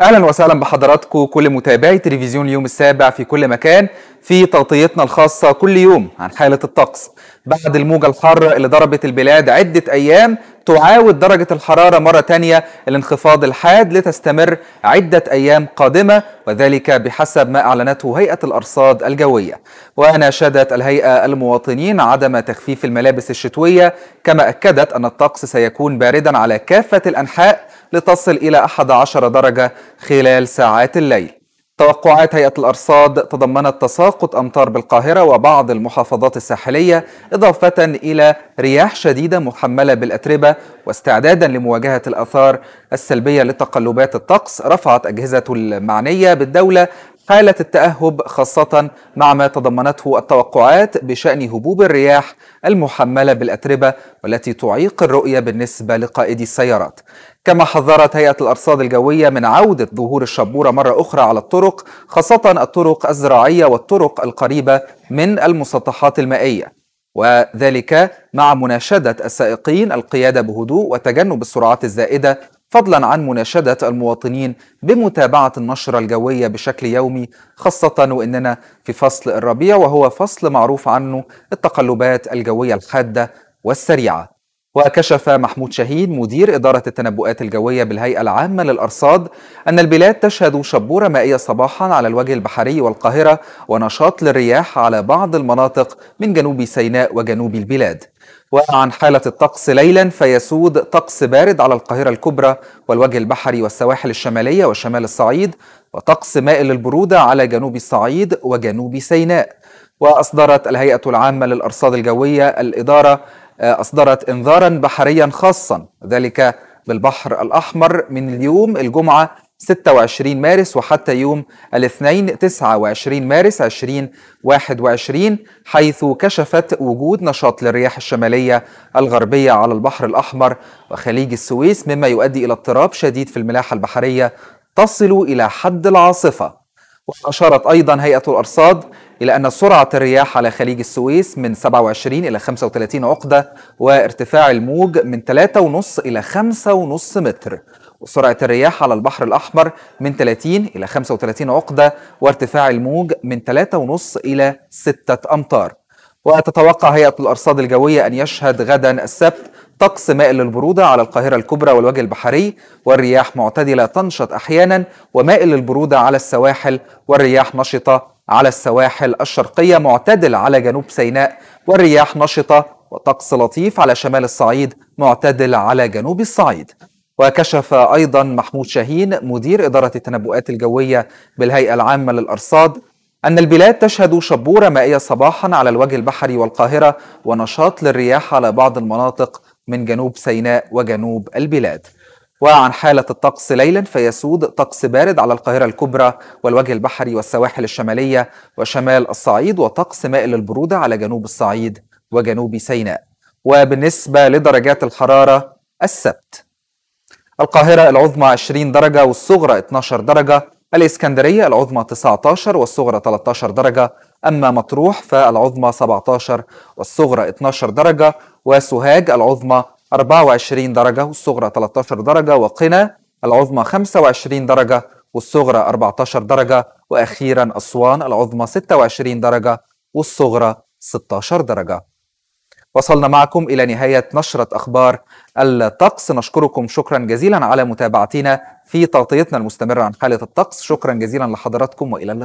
اهلا وسهلا بحضراتكم كل متابعي تلفزيون اليوم السابع في كل مكان في تغطيتنا الخاصه كل يوم عن حاله الطقس بعد الموجه الحاره اللي ضربت البلاد عده ايام تعاود درجه الحراره مره ثانيه الانخفاض الحاد لتستمر عده ايام قادمه وذلك بحسب ما اعلنته هيئه الارصاد الجويه وناشدت الهيئه المواطنين عدم تخفيف الملابس الشتويه كما اكدت ان الطقس سيكون باردا على كافه الانحاء لتصل إلى 11 درجة خلال ساعات الليل توقعات هيئة الأرصاد تضمنت تساقط أمطار بالقاهرة وبعض المحافظات الساحلية إضافة إلى رياح شديدة محملة بالأتربة واستعدادا لمواجهة الأثار السلبية لتقلبات الطقس رفعت أجهزة المعنية بالدولة حالة التأهب خاصة مع ما تضمنته التوقعات بشأن هبوب الرياح المحملة بالأتربة والتي تعيق الرؤية بالنسبة لقائدي السيارات. كما حذرت هيئة الأرصاد الجوية من عودة ظهور الشبورة مرة أخرى على الطرق خاصة الطرق الزراعية والطرق القريبة من المسطحات المائية. وذلك مع مناشدة السائقين القيادة بهدوء وتجنب السرعات الزائدة فضلا عن مناشدة المواطنين بمتابعة النشرة الجوية بشكل يومي خاصة وإننا في فصل الربيع وهو فصل معروف عنه التقلبات الجوية الحادة والسريعة وكشف محمود شاهين مدير إدارة التنبؤات الجوية بالهيئة العامة للأرصاد أن البلاد تشهد شبورة مائية صباحا على الوجه البحري والقاهرة ونشاط للرياح على بعض المناطق من جنوب سيناء وجنوب البلاد وعن حالة الطقس ليلا فيسود طقس بارد على القاهرة الكبرى والوجه البحري والسواحل الشمالية وشمال الصعيد وطقس مائل للبرودة على جنوب الصعيد وجنوب سيناء وأصدرت الهيئة العامة للأرصاد الجوية الإدارة آه، أصدرت إنذارا بحريا خاصا ذلك بالبحر الأحمر من اليوم الجمعة 26 مارس وحتى يوم الاثنين 29 مارس 2021 حيث كشفت وجود نشاط للرياح الشمالية الغربية على البحر الأحمر وخليج السويس مما يؤدي إلى اضطراب شديد في الملاحة البحرية تصل إلى حد العاصفة وأشارت أيضا هيئة الأرصاد إلى أن سرعة الرياح على خليج السويس من 27 إلى 35 عقدة وارتفاع الموج من 3.5 إلى 5.5 متر وسرعة الرياح على البحر الأحمر من 30 إلى 35 عقدة وارتفاع الموج من 3.5 إلى 6 أمتار وتتوقع هيئة الأرصاد الجوية أن يشهد غدا السبت طقس مائل للبرودة على القاهرة الكبرى والوجه البحري والرياح معتدلة تنشط أحيانا ومائل للبرودة على السواحل والرياح نشطة على السواحل الشرقية معتدل على جنوب سيناء والرياح نشطة وطقس لطيف على شمال الصعيد معتدل على جنوب الصعيد وكشف ايضا محمود شاهين مدير اداره التنبؤات الجويه بالهيئه العامه للارصاد أن البلاد تشهد شبورة مائية صباحا على الوجه البحري والقاهرة ونشاط للرياح على بعض المناطق من جنوب سيناء وجنوب البلاد وعن حالة الطقس ليلا فيسود طقس بارد على القاهرة الكبرى والوجه البحري والسواحل الشمالية وشمال الصعيد وطقس مائل للبرودة على جنوب الصعيد وجنوب سيناء وبالنسبة لدرجات الحرارة السبت القاهرة العظمى 20 درجة والصغرى 12 درجة الإسكندرية العظمى 19 والصغرى 13 درجة أما مطروح فالعظمى 17 والصغرى 12 درجة وسوهاج العظمى 24 درجة والصغرى 13 درجة وقنا العظمى 25 درجة والصغرى 14 درجة وأخيرا أسوان العظمى 26 درجة والصغرى 16 درجة وصلنا معكم إلى نهاية نشرة أخبار الطقس نشكركم شكرا جزيلا على متابعتنا في تغطيتنا المستمرة عن حالة الطقس شكرا جزيلا لحضراتكم وإلى اللقاء